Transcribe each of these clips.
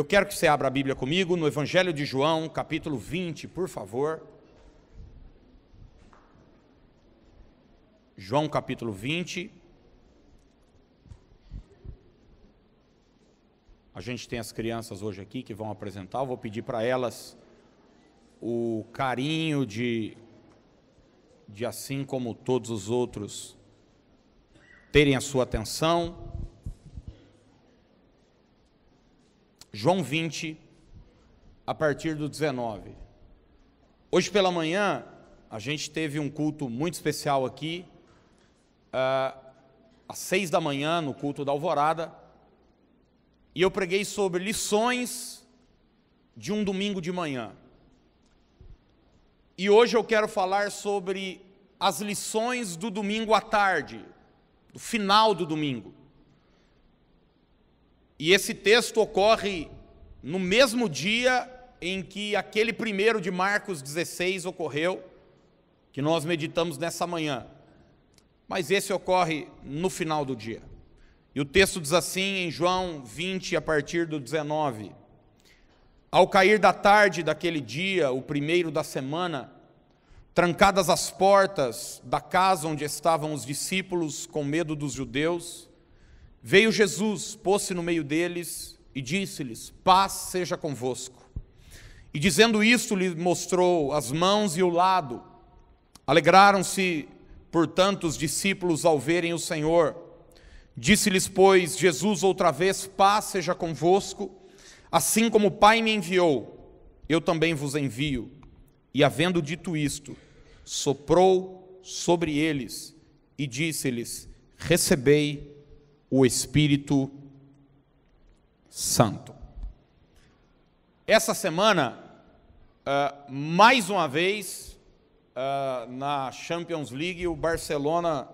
Eu quero que você abra a Bíblia comigo no Evangelho de João, capítulo 20, por favor. João capítulo 20. A gente tem as crianças hoje aqui que vão apresentar. Eu vou pedir para elas o carinho de, de, assim como todos os outros, terem a sua atenção João 20, a partir do 19. Hoje pela manhã, a gente teve um culto muito especial aqui, uh, às seis da manhã, no culto da Alvorada, e eu preguei sobre lições de um domingo de manhã. E hoje eu quero falar sobre as lições do domingo à tarde, do final do domingo. E esse texto ocorre no mesmo dia em que aquele primeiro de Marcos 16 ocorreu, que nós meditamos nessa manhã. Mas esse ocorre no final do dia. E o texto diz assim em João 20, a partir do 19: Ao cair da tarde daquele dia, o primeiro da semana, trancadas as portas da casa onde estavam os discípulos com medo dos judeus, Veio Jesus, pôs-se no meio deles e disse-lhes: Paz seja convosco. E dizendo isto, lhe mostrou as mãos e o lado. Alegraram-se, portanto, os discípulos ao verem o Senhor. Disse-lhes, pois, Jesus outra vez: Paz seja convosco. Assim como o Pai me enviou, eu também vos envio. E havendo dito isto, soprou sobre eles e disse-lhes: Recebei o Espírito Santo. Essa semana, uh, mais uma vez, uh, na Champions League, o Barcelona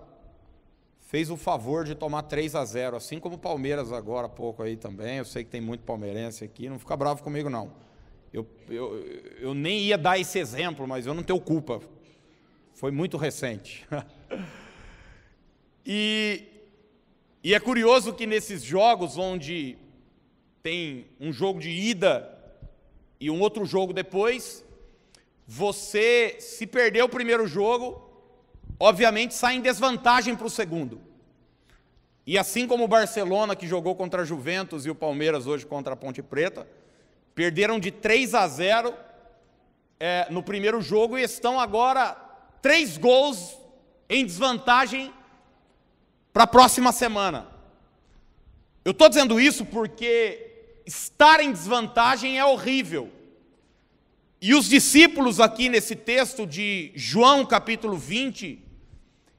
fez o favor de tomar 3 a 0 assim como o Palmeiras agora há pouco aí também. Eu sei que tem muito palmeirense aqui, não fica bravo comigo não. Eu, eu, eu nem ia dar esse exemplo, mas eu não tenho culpa. Foi muito recente. e e é curioso que nesses jogos onde tem um jogo de ida e um outro jogo depois, você se perder o primeiro jogo, obviamente sai em desvantagem para o segundo. E assim como o Barcelona, que jogou contra a Juventus, e o Palmeiras hoje contra a Ponte Preta, perderam de 3 a 0 é, no primeiro jogo e estão agora três gols em desvantagem para a próxima semana. Eu estou dizendo isso porque estar em desvantagem é horrível. E os discípulos, aqui nesse texto de João capítulo 20,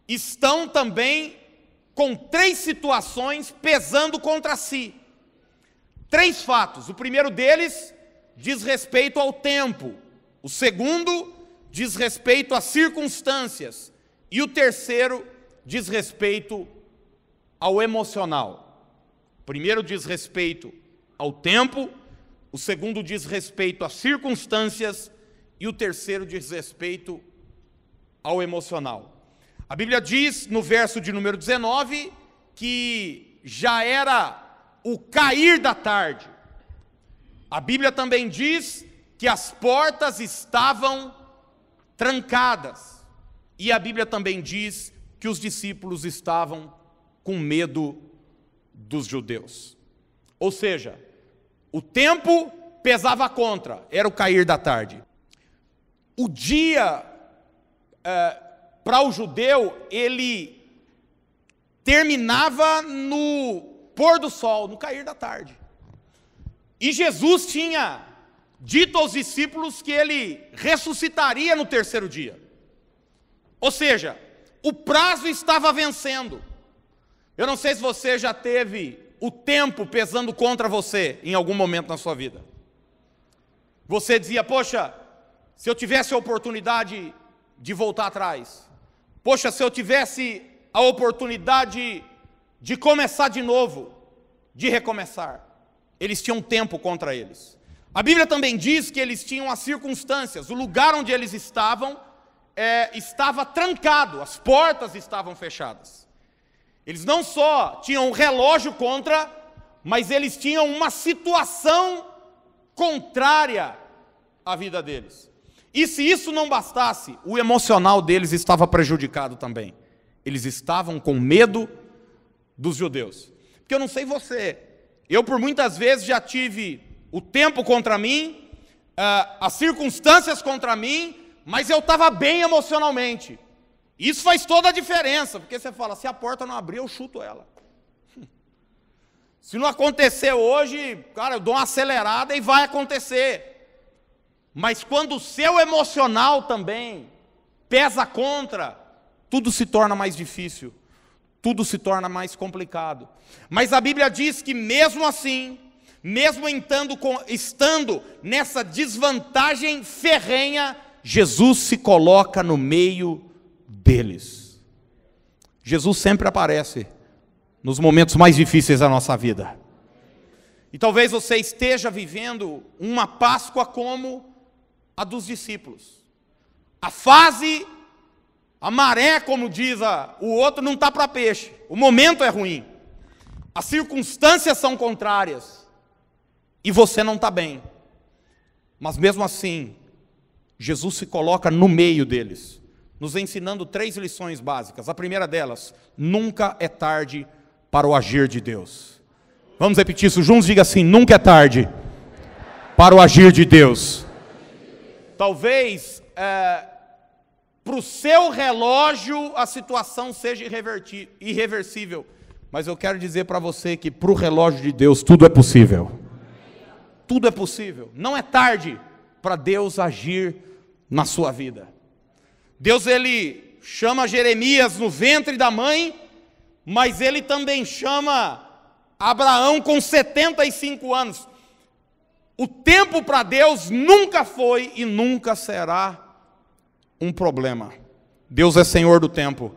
estão também com três situações pesando contra si. Três fatos. O primeiro deles diz respeito ao tempo. O segundo diz respeito às circunstâncias. E o terceiro diz respeito ao emocional. O primeiro diz respeito ao tempo, o segundo diz respeito às circunstâncias e o terceiro diz respeito ao emocional. A Bíblia diz no verso de número 19 que já era o cair da tarde. A Bíblia também diz que as portas estavam trancadas. E a Bíblia também diz que os discípulos estavam com medo dos judeus. Ou seja, o tempo pesava contra, era o cair da tarde. O dia é, para o judeu, ele terminava no pôr do sol, no cair da tarde. E Jesus tinha dito aos discípulos que ele ressuscitaria no terceiro dia. Ou seja, o prazo estava vencendo. Eu não sei se você já teve o tempo pesando contra você em algum momento na sua vida. Você dizia, poxa, se eu tivesse a oportunidade de voltar atrás, poxa, se eu tivesse a oportunidade de começar de novo, de recomeçar. Eles tinham tempo contra eles. A Bíblia também diz que eles tinham as circunstâncias, o lugar onde eles estavam é, estava trancado, as portas estavam fechadas. Eles não só tinham um relógio contra, mas eles tinham uma situação contrária à vida deles. E se isso não bastasse, o emocional deles estava prejudicado também. Eles estavam com medo dos judeus. Porque eu não sei você, eu por muitas vezes já tive o tempo contra mim, ah, as circunstâncias contra mim, mas eu estava bem emocionalmente. Isso faz toda a diferença, porque você fala: se a porta não abrir, eu chuto ela. Hum. Se não acontecer hoje, cara, eu dou uma acelerada e vai acontecer. Mas quando o seu emocional também pesa contra, tudo se torna mais difícil, tudo se torna mais complicado. Mas a Bíblia diz que mesmo assim, mesmo estando, nessa desvantagem ferrenha, Jesus se coloca no meio deles. Jesus sempre aparece nos momentos mais difíceis da nossa vida. E talvez você esteja vivendo uma Páscoa como a dos discípulos. A fase, a maré, como diz a, o outro, não está para peixe. O momento é ruim. As circunstâncias são contrárias. E você não está bem. Mas mesmo assim, Jesus se coloca no meio deles nos ensinando três lições básicas. A primeira delas, nunca é tarde para o agir de Deus. Vamos repetir isso juntos? Diga assim: nunca é tarde para o agir de Deus. Talvez é, para o seu relógio a situação seja irreversível, mas eu quero dizer para você que para o relógio de Deus tudo é possível. Tudo é possível. Não é tarde para Deus agir na sua vida. Deus ele chama Jeremias no ventre da mãe, mas ele também chama Abraão com 75 anos. O tempo para Deus nunca foi e nunca será um problema. Deus é Senhor do tempo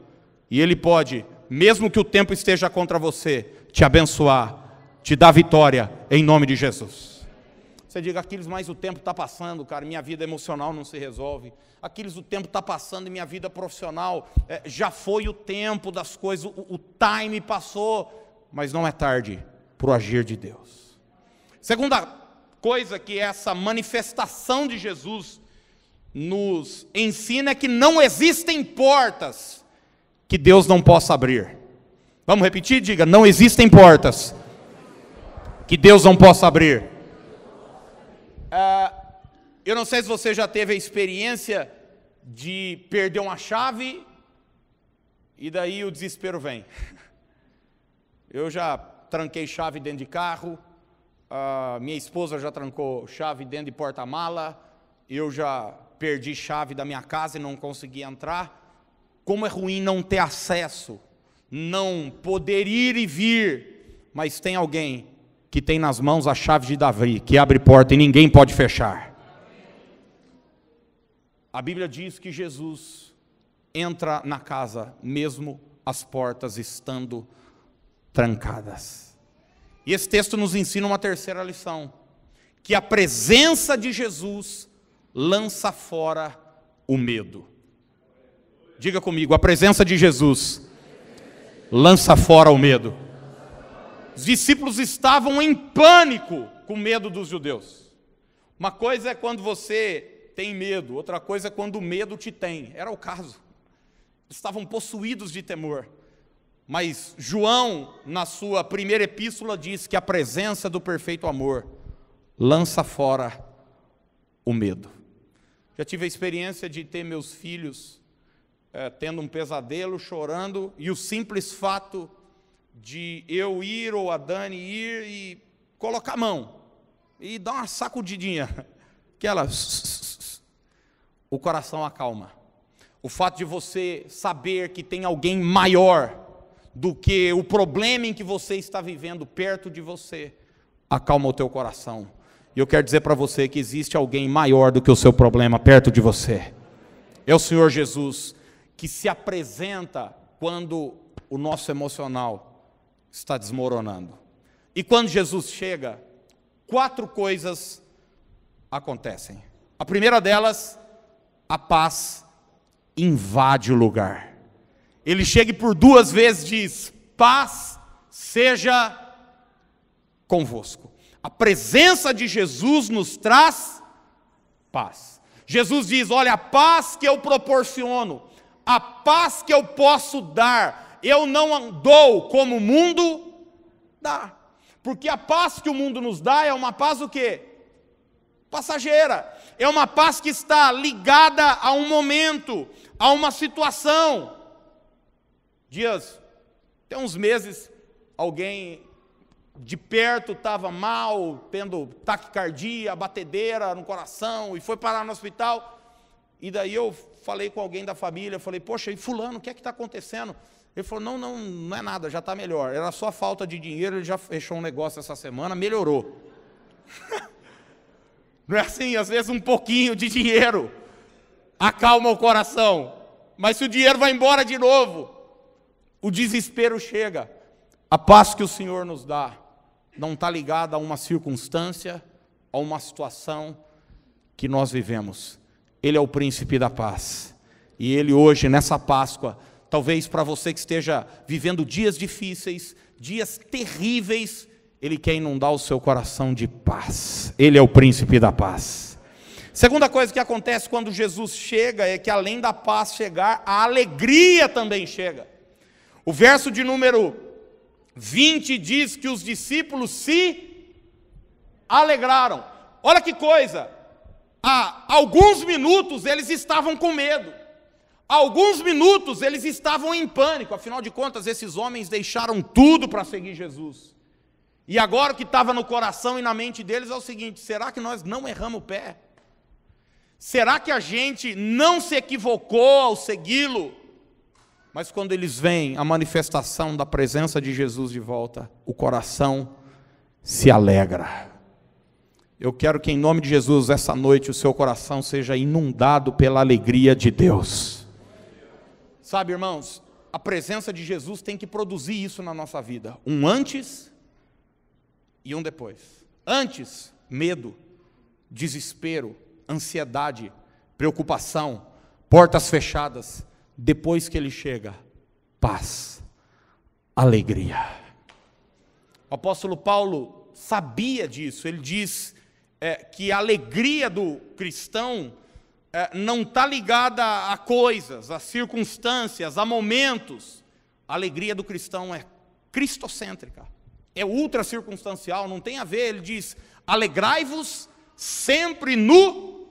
e Ele pode, mesmo que o tempo esteja contra você, te abençoar, te dar vitória em nome de Jesus. Você diga, Aquiles, mas o tempo está passando, cara, minha vida emocional não se resolve. Aquiles, o tempo está passando e minha vida profissional é, já foi o tempo das coisas, o, o time passou, mas não é tarde para o agir de Deus. Segunda coisa que é essa manifestação de Jesus nos ensina é que não existem portas que Deus não possa abrir. Vamos repetir? Diga: não existem portas que Deus não possa abrir. Ah, eu não sei se você já teve a experiência de perder uma chave e daí o desespero vem. Eu já tranquei chave dentro de carro, minha esposa já trancou chave dentro de porta-mala, eu já perdi chave da minha casa e não consegui entrar. Como é ruim não ter acesso, não poder ir e vir, mas tem alguém que tem nas mãos a chave de Davi, que abre porta e ninguém pode fechar. A Bíblia diz que Jesus entra na casa, mesmo as portas estando trancadas. E esse texto nos ensina uma terceira lição: que a presença de Jesus lança fora o medo. Diga comigo, a presença de Jesus lança fora o medo. Os discípulos estavam em pânico com medo dos judeus. Uma coisa é quando você tem medo, outra coisa é quando o medo te tem. Era o caso. Eles estavam possuídos de temor. Mas João, na sua primeira epístola, diz que a presença do perfeito amor lança fora o medo. Já tive a experiência de ter meus filhos é, tendo um pesadelo, chorando, e o simples fato de eu ir ou a Dani ir e colocar a mão e dar uma sacudidinha, que ela o coração acalma. O fato de você saber que tem alguém maior do que o problema em que você está vivendo perto de você, acalma o teu coração. E eu quero dizer para você que existe alguém maior do que o seu problema perto de você. É o Senhor Jesus que se apresenta quando o nosso emocional está desmoronando. E quando Jesus chega, quatro coisas acontecem. A primeira delas, a paz invade o lugar. Ele chega e por duas vezes diz: Paz seja convosco. A presença de Jesus nos traz paz. Jesus diz: Olha, a paz que eu proporciono, a paz que eu posso dar, eu não dou como o mundo dá. Porque a paz que o mundo nos dá é uma paz o quê? Passageira. É uma paz que está ligada a um momento, a uma situação. Dias, tem uns meses, alguém de perto estava mal, tendo taquicardia, batedeira no coração, e foi parar no hospital. E daí eu falei com alguém da família, falei, poxa, e fulano, o que é que está acontecendo? Ele falou: não, não, não é nada, já está melhor. Era é só falta de dinheiro, ele já fechou um negócio essa semana, melhorou. não é assim, às vezes um pouquinho de dinheiro acalma o coração, mas se o dinheiro vai embora de novo, o desespero chega. A paz que o Senhor nos dá não está ligada a uma circunstância, a uma situação que nós vivemos. Ele é o príncipe da paz. E ele hoje, nessa Páscoa, Talvez para você que esteja vivendo dias difíceis, dias terríveis, Ele quer inundar o seu coração de paz. Ele é o príncipe da paz. Segunda coisa que acontece quando Jesus chega é que além da paz chegar, a alegria também chega. O verso de número 20 diz que os discípulos se alegraram. Olha que coisa! Há alguns minutos eles estavam com medo alguns minutos eles estavam em pânico, afinal de contas, esses homens deixaram tudo para seguir Jesus. E agora o que estava no coração e na mente deles é o seguinte: será que nós não erramos o pé? Será que a gente não se equivocou ao segui-lo? Mas quando eles veem a manifestação da presença de Jesus de volta, o coração se alegra. Eu quero que, em nome de Jesus, essa noite o seu coração seja inundado pela alegria de Deus. Sabe, irmãos, a presença de Jesus tem que produzir isso na nossa vida: um antes e um depois. Antes, medo, desespero, ansiedade, preocupação, portas fechadas. Depois que ele chega, paz, alegria. O apóstolo Paulo sabia disso, ele diz é, que a alegria do cristão é, não está ligada a coisas, a circunstâncias, a momentos. A alegria do cristão é cristocêntrica, é ultra circunstancial, não tem a ver. Ele diz: alegrai-vos sempre no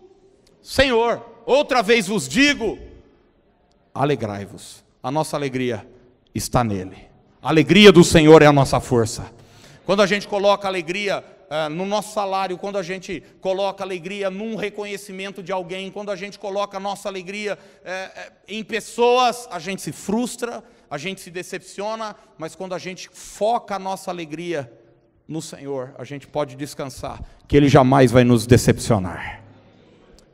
Senhor. Outra vez vos digo: alegrai-vos. A nossa alegria está nele. A alegria do Senhor é a nossa força. Quando a gente coloca alegria ah, no nosso salário, quando a gente coloca alegria num reconhecimento de alguém, quando a gente coloca a nossa alegria eh, eh, em pessoas, a gente se frustra, a gente se decepciona, mas quando a gente foca a nossa alegria no Senhor, a gente pode descansar, que Ele jamais vai nos decepcionar.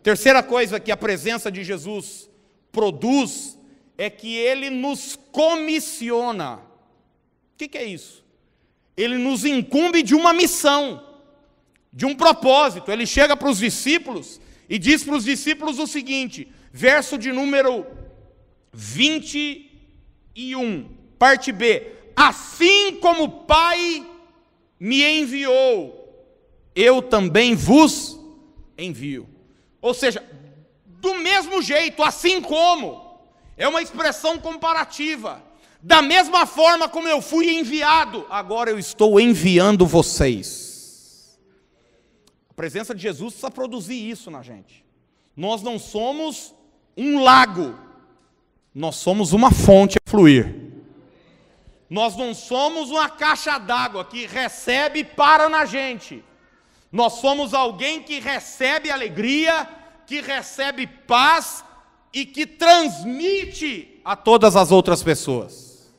Terceira coisa que a presença de Jesus produz é que Ele nos comissiona. O que, que é isso? Ele nos incumbe de uma missão de um propósito. Ele chega para os discípulos e diz para os discípulos o seguinte, verso de número 21, parte B: Assim como o Pai me enviou, eu também vos envio. Ou seja, do mesmo jeito, assim como, é uma expressão comparativa. Da mesma forma como eu fui enviado, agora eu estou enviando vocês presença de Jesus precisa produzir isso na gente. Nós não somos um lago, nós somos uma fonte a fluir. Nós não somos uma caixa d'água que recebe e para na gente. Nós somos alguém que recebe alegria, que recebe paz e que transmite a todas as outras pessoas.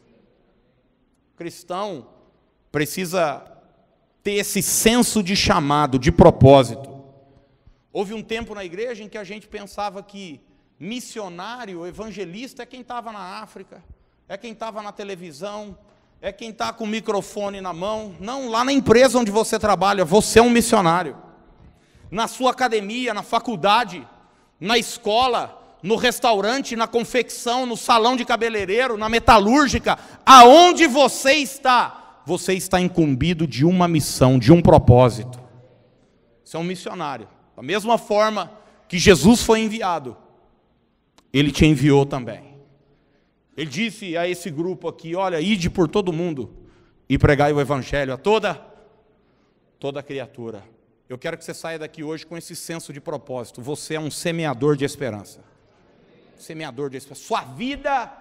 O cristão precisa ter esse senso de chamado, de propósito. Houve um tempo na igreja em que a gente pensava que missionário, evangelista é quem estava na África, é quem estava na televisão, é quem está com o microfone na mão. Não, lá na empresa onde você trabalha, você é um missionário. Na sua academia, na faculdade, na escola, no restaurante, na confecção, no salão de cabeleireiro, na metalúrgica, aonde você está, você está incumbido de uma missão, de um propósito. Você é um missionário. Da mesma forma que Jesus foi enviado, ele te enviou também. Ele disse a esse grupo aqui: Olha, ide por todo mundo e pregai o evangelho a toda toda criatura. Eu quero que você saia daqui hoje com esse senso de propósito. Você é um semeador de esperança. Semeador de esperança. Sua vida,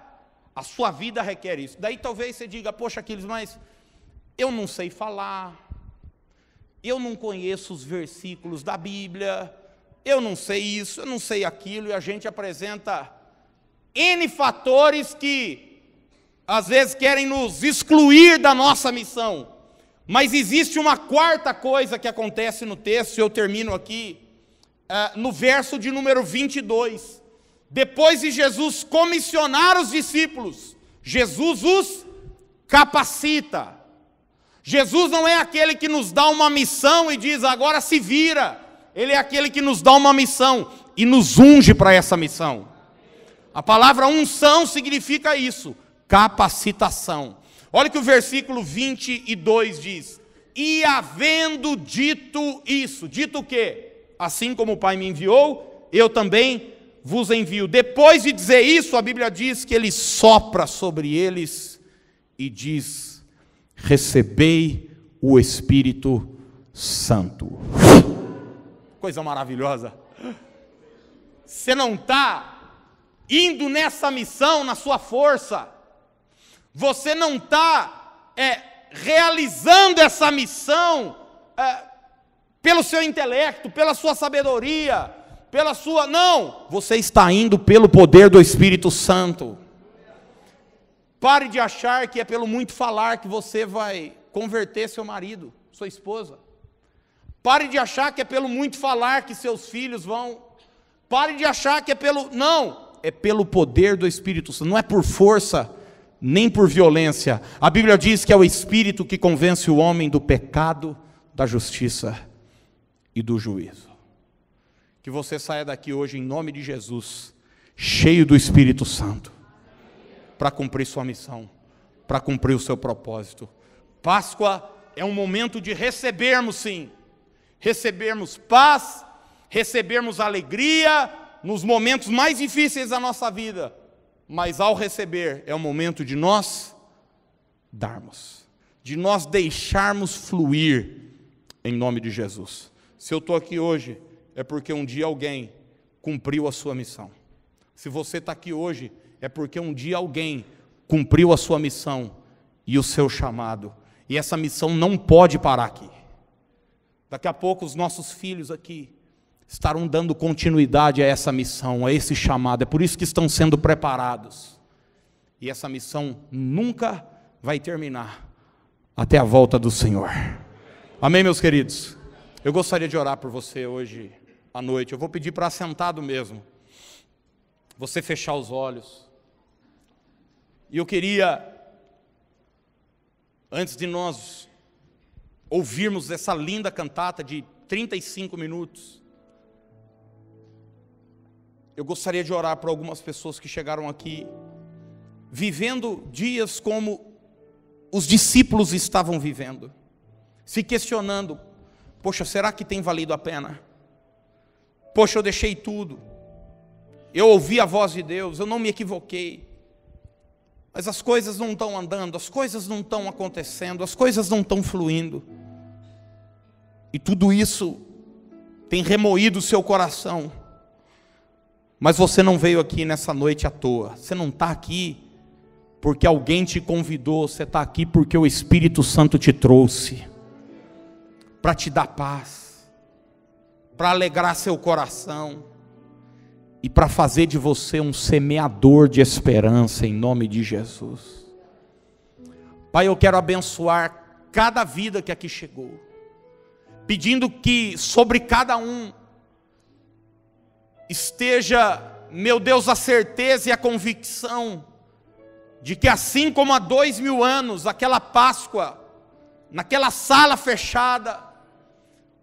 a sua vida requer isso. Daí talvez você diga: Poxa, aqueles mais eu não sei falar, eu não conheço os versículos da Bíblia, eu não sei isso, eu não sei aquilo, e a gente apresenta N fatores que às vezes querem nos excluir da nossa missão. Mas existe uma quarta coisa que acontece no texto, eu termino aqui, uh, no verso de número 22. Depois de Jesus comissionar os discípulos, Jesus os capacita. Jesus não é aquele que nos dá uma missão e diz agora se vira. Ele é aquele que nos dá uma missão e nos unge para essa missão. A palavra unção significa isso, capacitação. Olha que o versículo 22 diz: E havendo dito isso, dito o quê? Assim como o Pai me enviou, eu também vos envio. Depois de dizer isso, a Bíblia diz que ele sopra sobre eles e diz: recebei o Espírito Santo. Coisa maravilhosa. Você não está indo nessa missão na sua força. Você não está é, realizando essa missão é, pelo seu intelecto, pela sua sabedoria, pela sua. Não! Você está indo pelo poder do Espírito Santo. Pare de achar que é pelo muito falar que você vai converter seu marido, sua esposa. Pare de achar que é pelo muito falar que seus filhos vão. Pare de achar que é pelo. Não! É pelo poder do Espírito Santo, não é por força, nem por violência. A Bíblia diz que é o Espírito que convence o homem do pecado, da justiça e do juízo. Que você saia daqui hoje em nome de Jesus, cheio do Espírito Santo para cumprir sua missão, para cumprir o seu propósito. Páscoa é um momento de recebermos, sim, recebermos paz, recebermos alegria nos momentos mais difíceis da nossa vida, mas ao receber, é o momento de nós darmos, de nós deixarmos fluir em nome de Jesus. Se eu estou aqui hoje, é porque um dia alguém cumpriu a sua missão. Se você está aqui hoje, é porque um dia alguém cumpriu a sua missão e o seu chamado. E essa missão não pode parar aqui. Daqui a pouco os nossos filhos aqui estarão dando continuidade a essa missão, a esse chamado. É por isso que estão sendo preparados. E essa missão nunca vai terminar até a volta do Senhor. Amém, meus queridos. Eu gostaria de orar por você hoje à noite. Eu vou pedir para sentado mesmo. Você fechar os olhos. E eu queria, antes de nós ouvirmos essa linda cantata de 35 minutos, eu gostaria de orar para algumas pessoas que chegaram aqui, vivendo dias como os discípulos estavam vivendo, se questionando: poxa, será que tem valido a pena? Poxa, eu deixei tudo, eu ouvi a voz de Deus, eu não me equivoquei, mas as coisas não estão andando, as coisas não estão acontecendo, as coisas não estão fluindo. E tudo isso tem remoído o seu coração. Mas você não veio aqui nessa noite à toa. Você não está aqui porque alguém te convidou, você está aqui porque o Espírito Santo te trouxe para te dar paz, para alegrar seu coração e para fazer de você um semeador de esperança em nome de Jesus. Pai, eu quero abençoar cada vida que aqui chegou, pedindo que sobre cada um esteja, meu Deus, a certeza e a convicção de que assim como há dois mil anos, aquela Páscoa, naquela sala fechada,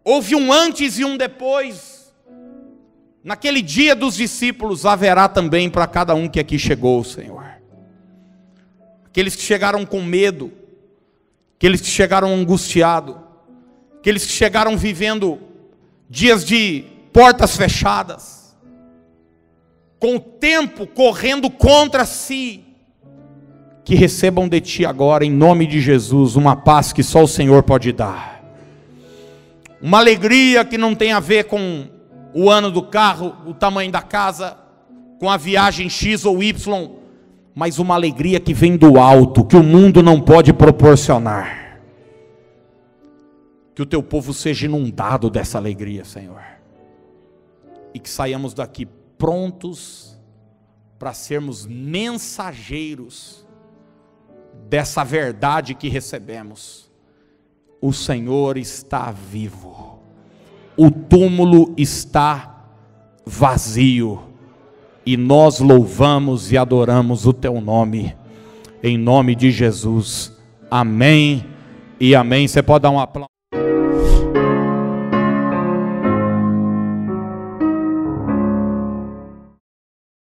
houve um antes e um depois, Naquele dia dos discípulos haverá também para cada um que aqui chegou, Senhor. Aqueles que chegaram com medo, aqueles que chegaram angustiados, aqueles que chegaram vivendo dias de portas fechadas, com o tempo correndo contra si, que recebam de ti agora, em nome de Jesus, uma paz que só o Senhor pode dar, uma alegria que não tem a ver com o ano do carro, o tamanho da casa, com a viagem X ou Y, mas uma alegria que vem do alto, que o mundo não pode proporcionar. Que o teu povo seja inundado dessa alegria, Senhor. E que saiamos daqui prontos para sermos mensageiros dessa verdade que recebemos. O Senhor está vivo o túmulo está vazio e nós louvamos e adoramos o teu nome, em nome de Jesus. Amém e amém. Você pode dar um aplauso.